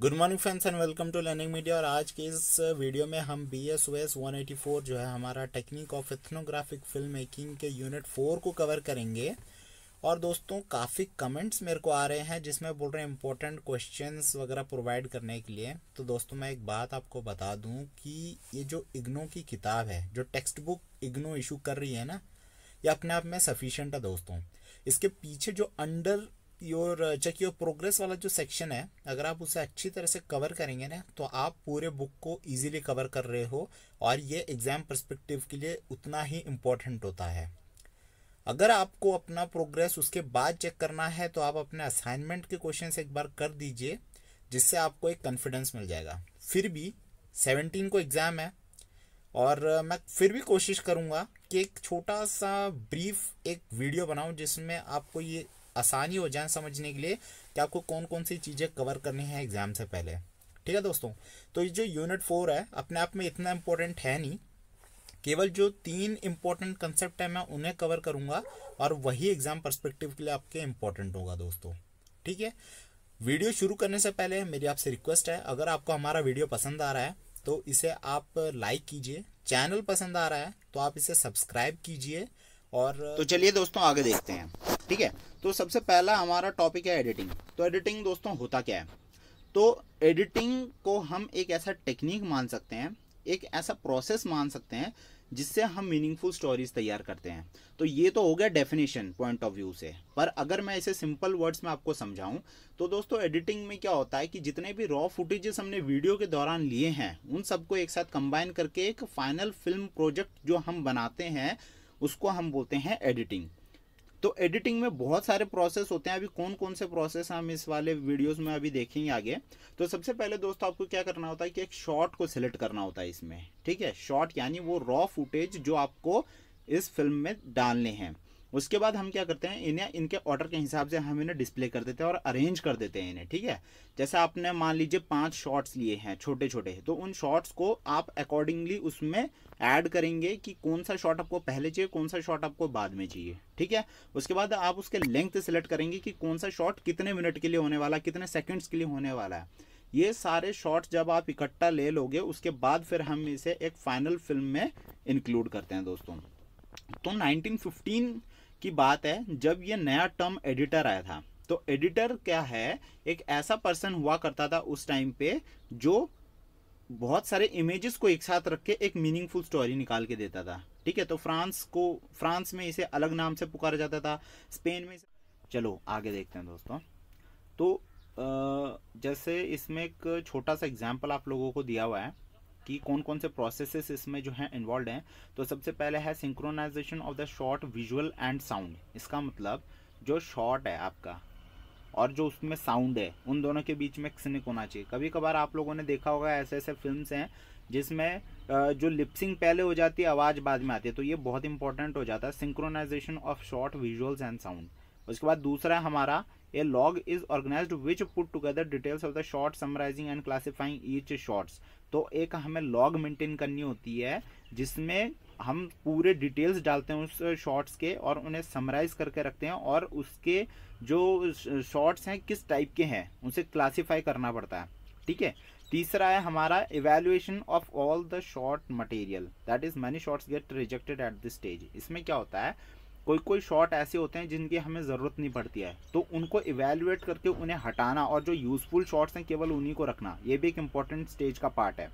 Good morning friends and welcome to learning media और आज के इस वीडियो में हम B S O S one eighty four जो है हमारा technique of ethnographic film making के यूनिट फोर को कवर करेंगे और दोस्तों काफ़ी कमेंट्स मेरे को आ रहे हैं जिसमें बोल रहे हैं इंपॉर्टेंट क्वेश्चन वगैरह प्रोवाइड करने के लिए तो दोस्तों मैं एक बात आपको बता दूँ कि ये जो इग्नो की किताब है जो टेक्स्ट बुक इग्नो इशू कर रही है ना ये अपने आप में सफिशेंट है दोस्तों इसके पीछे जो under your check your progress वाला जो सेक्शन है अगर आप उसे अच्छी तरह से कवर करेंगे ना तो आप पूरे बुक को इजीली कवर कर रहे हो और ये एग्ज़ाम परस्पेक्टिव के लिए उतना ही इम्पोर्टेंट होता है अगर आपको अपना प्रोग्रेस उसके बाद चेक करना है तो आप अपने असाइनमेंट के क्वेश्चन एक बार कर दीजिए जिससे आपको एक कॉन्फिडेंस मिल जाएगा फिर भी सेवनटीन को एग्ज़ाम है और uh, मैं फिर भी कोशिश करूँगा कि एक छोटा सा ब्रीफ एक वीडियो बनाऊँ जिसमें आपको ये आसानी हो जाए समझने के लिए कि आपको कौन कौन सी चीज़ें कवर करनी है एग्ज़ाम से पहले ठीक है दोस्तों तो ये जो यूनिट फोर है अपने आप में इतना इम्पोर्टेंट है नहीं केवल जो तीन इम्पोर्टेंट कंसेप्ट है मैं उन्हें कवर करूँगा और वही एग्ज़ाम परस्पेक्टिव के लिए आपके इम्पोर्टेंट होगा दोस्तों ठीक है वीडियो शुरू करने से पहले मेरी आपसे रिक्वेस्ट है अगर आपको हमारा वीडियो पसंद आ रहा है तो इसे आप लाइक कीजिए चैनल पसंद आ रहा है तो आप इसे सब्सक्राइब कीजिए और तो चलिए दोस्तों आगे देखते हैं ठीक है तो सबसे पहला हमारा टॉपिक है एडिटिंग तो एडिटिंग दोस्तों होता क्या है तो एडिटिंग को हम एक ऐसा टेक्निक मान सकते हैं एक ऐसा प्रोसेस मान सकते हैं जिससे हम मीनिंगफुल स्टोरीज तैयार करते हैं तो ये तो हो गया डेफिनेशन पॉइंट ऑफ व्यू से पर अगर मैं इसे सिंपल वर्ड्स में आपको समझाऊं तो दोस्तों एडिटिंग में क्या होता है कि जितने भी रॉ फुटेजेस हमने वीडियो के दौरान लिए हैं उन सबको एक साथ कंबाइन करके एक फाइनल फिल्म प्रोजेक्ट जो हम बनाते हैं उसको हम बोलते हैं एडिटिंग तो एडिटिंग में बहुत सारे प्रोसेस होते हैं अभी कौन कौन से प्रोसेस हम इस वाले वीडियोस में अभी देखेंगे आगे तो सबसे पहले दोस्तों आपको क्या करना होता है कि एक शॉट को सिलेक्ट करना होता है इसमें ठीक है शॉट यानी वो रॉ फुटेज जो आपको इस फिल्म में डालने हैं उसके बाद हम क्या करते हैं इन्हें इनके ऑर्डर के हिसाब से हम इन्हें डिस्प्ले कर देते हैं और अरेंज कर देते हैं इन्हें ठीक है जैसे आपने मान लीजिए पांच शॉट्स लिए हैं छोटे छोटे तो उन शॉट्स को आप अकॉर्डिंगली उसमें ऐड करेंगे कि कौन सा शॉट आपको पहले चाहिए कौन सा शॉट आपको बाद में चाहिए ठीक है उसके बाद आप उसके लेंथ सेलेक्ट करेंगे कि कौन सा शॉट कितने मिनट के लिए होने वाला कितने सेकेंड्स के लिए होने वाला है ये सारे शॉट्स जब आप इकट्ठा ले लोगे उसके बाद फिर हम इसे एक फाइनल फिल्म में इंक्लूड करते हैं दोस्तों तो 1915 की बात है जब ये नया टर्म एडिटर आया था तो एडिटर क्या है एक ऐसा पर्सन हुआ करता था उस टाइम पे जो बहुत सारे इमेजेस को एक साथ रख के एक मीनिंगफुल स्टोरी निकाल के देता था ठीक है तो फ्रांस को फ्रांस में इसे अलग नाम से पुकारा जाता था स्पेन में चलो आगे देखते हैं दोस्तों तो जैसे इसमें एक छोटा सा एग्जाम्पल आप लोगों को दिया हुआ है कि कौन कौन से प्रोसेसेस इसमें जो है इन्वॉल्व हैं तो सबसे पहले है synchronisation of the shot visual and sound इसका मतलब जो शॉर्ट है आपका और जो उसमें साउंड है उन दोनों के बीच में सिनिक होना चाहिए कभी कभार आप लोगों ने देखा होगा ऐसे ऐसे फिल्म्स हैं जिसमें जो लिपसिंग पहले हो जाती है आवाज़ बाद में आती है तो ये बहुत इंपॉर्टेंट हो जाता है synchronisation of shot visuals and sound उसके बाद दूसरा हमारा a log is organise which put together details of the shot summarising and classifying each shots तो एक हमें लॉग मेंटेन करनी होती है जिसमें हम पूरे डिटेल्स डालते हैं उस शॉर्ट्स के और उन्हें समराइज करके रखते हैं और उसके जो शॉर्ट्स हैं किस टाइप के हैं उसे क्लासीफाई करना पड़ता है ठीक है तीसरा है हमारा evaluation of all the shot material that is many shots get rejected at this stage इसमें क्या होता है कोई कोई शॉट ऐसे होते हैं जिनकी हमें ज़रूरत नहीं पड़ती है तो उनको इवेल्युएट करके उन्हें हटाना और जो यूज़फुल शॉट्स हैं केवल उन्हीं को रखना ये भी एक इम्पॉर्टेंट स्टेज का पार्ट है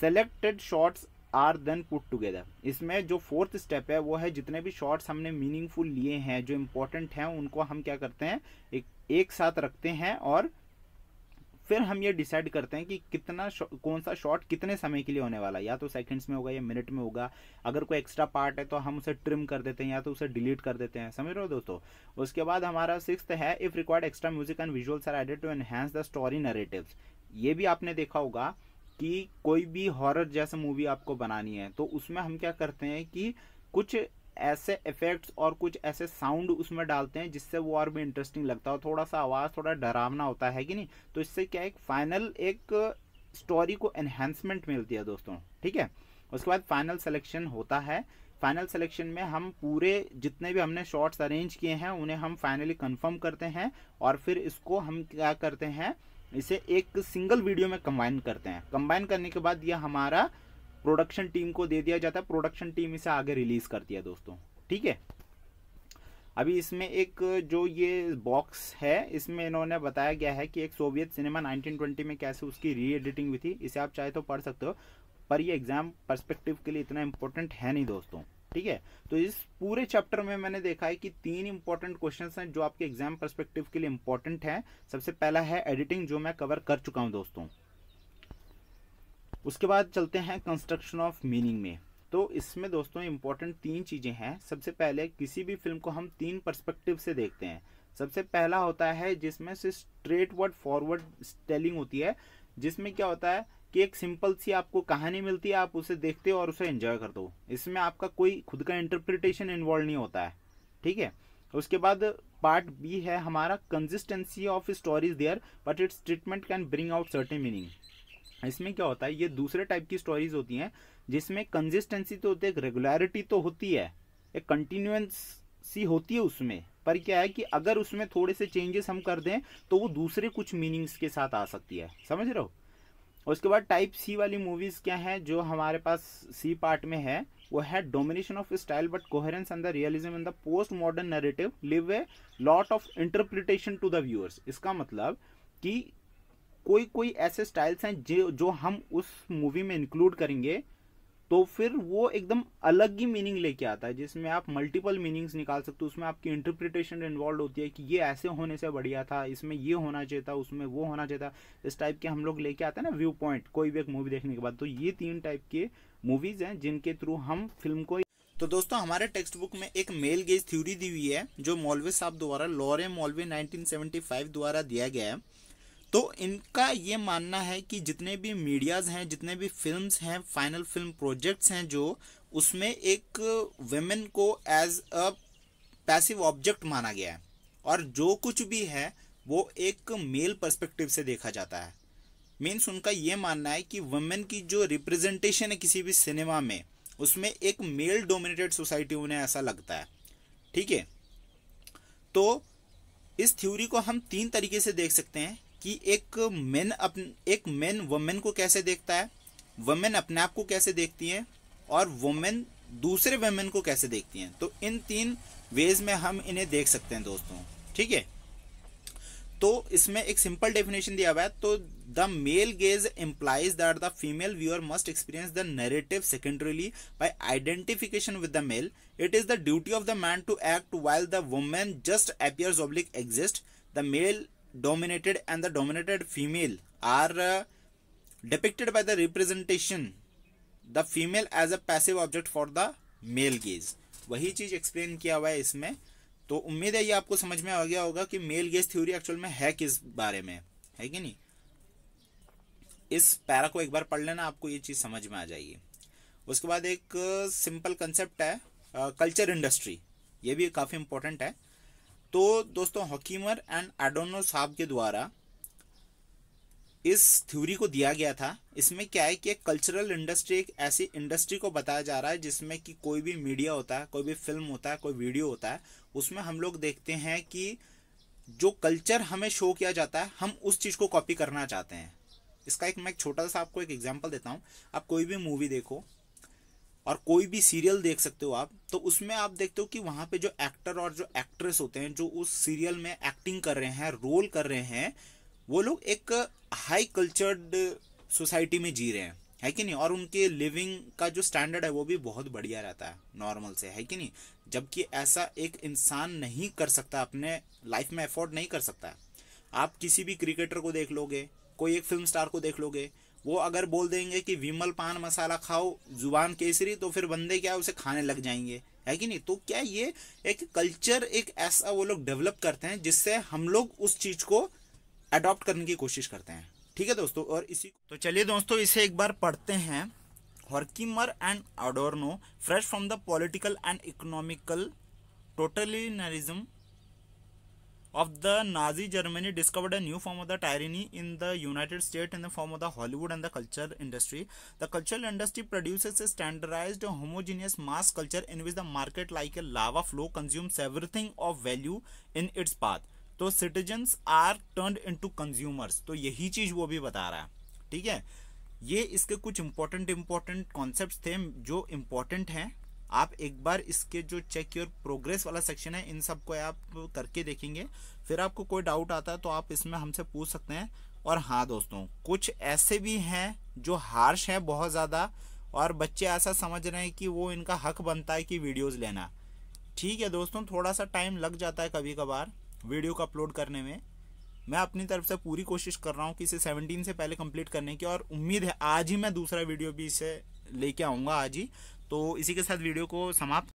selected shots are then put together इसमें जो फोर्थ स्टेप है वो है जितने भी शॉट्स हमने मीनिंगफुल लिए हैं जो इम्पोर्टेंट हैं उनको हम क्या करते हैं एक एक साथ रखते हैं और फिर हम ये डिसाइड करते हैं कि कितना कौन सा शॉट कितने समय के लिए होने वाला है या तो सेकंड्स में होगा या मिनट में होगा अगर कोई एक्स्ट्रा पार्ट है तो हम उसे ट्रिम कर देते हैं या तो उसे डिलीट कर देते हैं समझ रहे हो दोस्तों उसके बाद हमारा सिक्स है if required extra music and visuals are added to enhance the story narrative ये भी आपने देखा होगा कि कोई भी हॉरर जैसा मूवी आपको बनानी है तो उसमें हम क्या करते हैं कि कुछ ऐसे इफेक्ट्स और कुछ ऐसे साउंड उसमें डालते हैं जिससे वो और भी इंटरेस्टिंग लगता हो थोड़ा सा आवाज़ थोड़ा डरावना होता है कि नहीं तो इससे क्या एक फाइनल एक स्टोरी को एनहेंसमेंट मिलती है दोस्तों ठीक है उसके बाद फाइनल सिलेक्शन होता है फाइनल सिलेक्शन में हम पूरे जितने भी हमने शॉट्स अरेंज किए हैं उन्हें हम फाइनली कन्फर्म करते हैं और फिर इसको हम क्या करते हैं इसे एक सिंगल वीडियो में कंबाइन करते हैं कंबाइन करने के बाद यह हमारा प्रोडक्शन टीम को दे दिया जाता है प्रोडक्शन टीम इसे आगे रिलीज करती है दोस्तों ठीक है अभी इसमें एक जो ये बॉक्स है इसमें इन्होंने बताया गया है कि एक सोवियत सिनेमा 1920 में कैसे उसकी री एडिटिंग हुई थी इसे आप चाहे तो पढ़ सकते हो पर ये एग्जाम पर्सपेक्टिव के लिए इतना इम्पोर्टेंट है नहीं दोस्तों ठीक है तो इस पूरे चैप्टर में मैंने देखा है कि तीन इंपॉर्टेंट क्वेश्चन हैं जो आपके एग्जाम परस्पेक्टिव के लिए इम्पोर्टेंट हैं सबसे पहला है एडिटिंग जो मैं कवर कर चुका हूँ दोस्तों उसके बाद चलते हैं कंस्ट्रक्शन ऑफ मीनिंग में तो इसमें दोस्तों इम्पोर्टेंट तीन चीज़ें हैं सबसे पहले किसी भी फिल्म को हम तीन पर्सपेक्टिव से देखते हैं सबसे पहला होता है जिसमें से स्ट्रेट वर्ड फॉरवर्ड स्टेलिंग होती है जिसमें क्या होता है कि एक सिंपल सी आपको कहानी मिलती है आप उसे देखते हो और उसे एंजॉय कर दो इसमें आपका कोई खुद का इंटरप्रिटेशन इन्वॉल्व नहीं होता है ठीक है उसके बाद पार्ट बी है हमारा consistency of stories there but its treatment can bring out certain meaning इसमें क्या होता है ये दूसरे टाइप की स्टोरीज होती हैं जिसमें कंसिस्टेंसी तो होती है रेगुलरिटी तो होती है एक तो कंटिन्यूंस सी होती है उसमें पर क्या है कि अगर उसमें थोड़े से चेंजेस हम कर दें तो वो दूसरे कुछ मीनिंग्स के साथ आ सकती है समझ रहे हो उसके बाद टाइप सी वाली मूवीज़ क्या है जो हमारे पास सी पार्ट में है वो है domination of style but coherence and the realism in the post modern narrative leave a lot of interpretation to the viewers इसका मतलब कि कोई कोई ऐसे स्टाइल्स हैं जो जो हम उस मूवी में इंक्लूड करेंगे तो फिर वो एकदम अलग ही मीनिंग लेके आता है जिसमें आप मल्टीपल मीनिंग्स निकाल सकते हो उसमें आपकी इंटरप्रिटेशन इन्वॉल्व होती है कि ये ऐसे होने से बढ़िया था इसमें ये होना चाहिए था उसमें वो होना चाहिए था इस टाइप के हम लोग लेके आते हैं ना व्यू पॉइंट कोई भी एक मूवी देखने के बाद तो ये तीन टाइप के मूवीज हैं जिनके थ्रू हम फिल्म को तो दोस्तों हमारे टेक्स्ट बुक में एक मेल गेज थ्योरी दी हुई है जो मौलवी साहब द्वारा लॉरे मौलवी 1975 द्वारा दिया गया है तो इनका ये मानना है कि जितने भी मीडियाज़ हैं जितने भी फिल्म्स हैं फाइनल फिल्म प्रोजेक्ट्स हैं जो उसमें एक वेमेन को एज अ पैसिव ऑब्जेक्ट माना गया है और जो कुछ भी है वो एक मेल पर्सपेक्टिव से देखा जाता है मीन्स उनका ये मानना है कि वुमेन की जो रिप्रेजेंटेशन है किसी भी सिनेमा में उसमें एक मेल डोमिनेटेड सोसाइटी उन्हें ऐसा लगता है ठीक है तो इस थ्योरी को हम तीन तरीके से देख सकते हैं कि एक मैन एक मैन वमेन को कैसे देखता है वमेन अपने आप को कैसे देखती हैं और वुमेन दूसरे वेमेन को कैसे देखती हैं तो इन तीन वेज में हम इन्हें देख सकते हैं दोस्तों ठीक है तो इसमें एक सिंपल डेफिनेशन दिया हुआ है तो the male gaze implies that the female viewer must experience the narrative secondarily by identification with the male it is the duty of the man to act while the women just appears oblique exist the male dominated and the dominated female are uh, depicted by the representation the female as a passive object for the male gaze वही चीज explain किया हुआ है इसमें तो उम्मीद है ये आपको समझ में आ गया होगा कि मेल गेज थ्योरी एक्चुअल में है किस बारे में है कि नहीं इस पैरा को एक बार पढ़ लेना आपको ये चीज़ समझ में आ जाएगी उसके बाद एक सिंपल uh, कंसेप्ट है कल्चर uh, इंडस्ट्री ये भी काफ़ी इंपॉर्टेंट है तो दोस्तों हकीमर एंड एडोनो साहब के द्वारा इस थ्योरी को दिया गया था इसमें क्या है कि एक कल्चरल इंडस्ट्री एक ऐसी इंडस्ट्री को बताया जा रहा है जिसमें कि कोई भी मीडिया होता है कोई भी फिल्म होता है कोई वीडियो होता है उसमें हम लोग देखते हैं कि जो कल्चर हमें शो किया जाता है हम उस चीज़ को कॉपी करना चाहते हैं इसका एक मैं छोटा सा आपको एक एग्जाम्पल देता हूँ आप कोई भी मूवी देखो और कोई भी सीरियल देख सकते हो आप तो उसमें आप देखते हो कि वहाँ पे जो एक्टर और जो एक्ट्रेस होते हैं जो उस सीरियल में एक्टिंग कर रहे हैं रोल कर रहे हैं वो लोग एक हाई कल्चर्ड सोसाइटी में जी रहे हैं है कि नहीं और उनके लिविंग का जो स्टैंडर्ड है वो भी बहुत बढ़िया रहता है नॉर्मल से है कि नहीं जबकि ऐसा एक इंसान नहीं कर सकता अपने लाइफ में अफोर्ड नहीं कर सकता आप किसी भी क्रिकेटर को देख लोगे कोई एक फिल्म स्टार को देख लोगे वो अगर बोल देंगे कि विमल पान मसाला खाओ जुबान केसरी तो फिर बंदे क्या उसे खाने लग जाएंगे है कि नहीं तो क्या ये एक कल्चर एक ऐसा वो लोग डेवलप करते हैं जिससे हम लोग उस चीज़ को अडॉप्ट करने की कोशिश करते हैं ठीक है दोस्तों और इसी तो चलिए दोस्तों इसे एक बार पढ़ते हैं Horkheimer and Adorno fresh from the political and economical totalitarianism of the Nazi Germany discovered a new form of the tyranny in the United States in the form of the Hollywood and the culture industry. The cultural industry produces a standardized homogeneous mass culture in which the market like a lava flow consumes everything of value in its path. तो citizens are turn into consumers तो यही चीज वो भी बता रहा है ठीक है ये इसके कुछ इंपॉर्टेंट इंपॉर्टेंट कॉन्सेप्ट थे जो इम्पोर्टेंट हैं आप एक बार इसके जो चेक योर प्रोग्रेस वाला सेक्शन है इन सब को आप करके देखेंगे फिर आपको कोई डाउट आता है तो आप इसमें हमसे पूछ सकते हैं और हाँ दोस्तों कुछ ऐसे भी हैं जो हार्श हैं बहुत ज़्यादा और बच्चे ऐसा समझ रहे हैं कि वो इनका हक बनता है कि वीडियोज़ लेना ठीक है दोस्तों थोड़ा सा टाइम लग जाता है कभी कभार वीडियो को अपलोड करने में मैं अपनी तरफ से पूरी कोशिश कर रहा हूँ कि इसे 17 से पहले कंप्लीट करने की और उम्मीद है आज ही मैं दूसरा वीडियो भी इसे लेके आऊँगा आज ही तो इसी के साथ वीडियो को समाप्त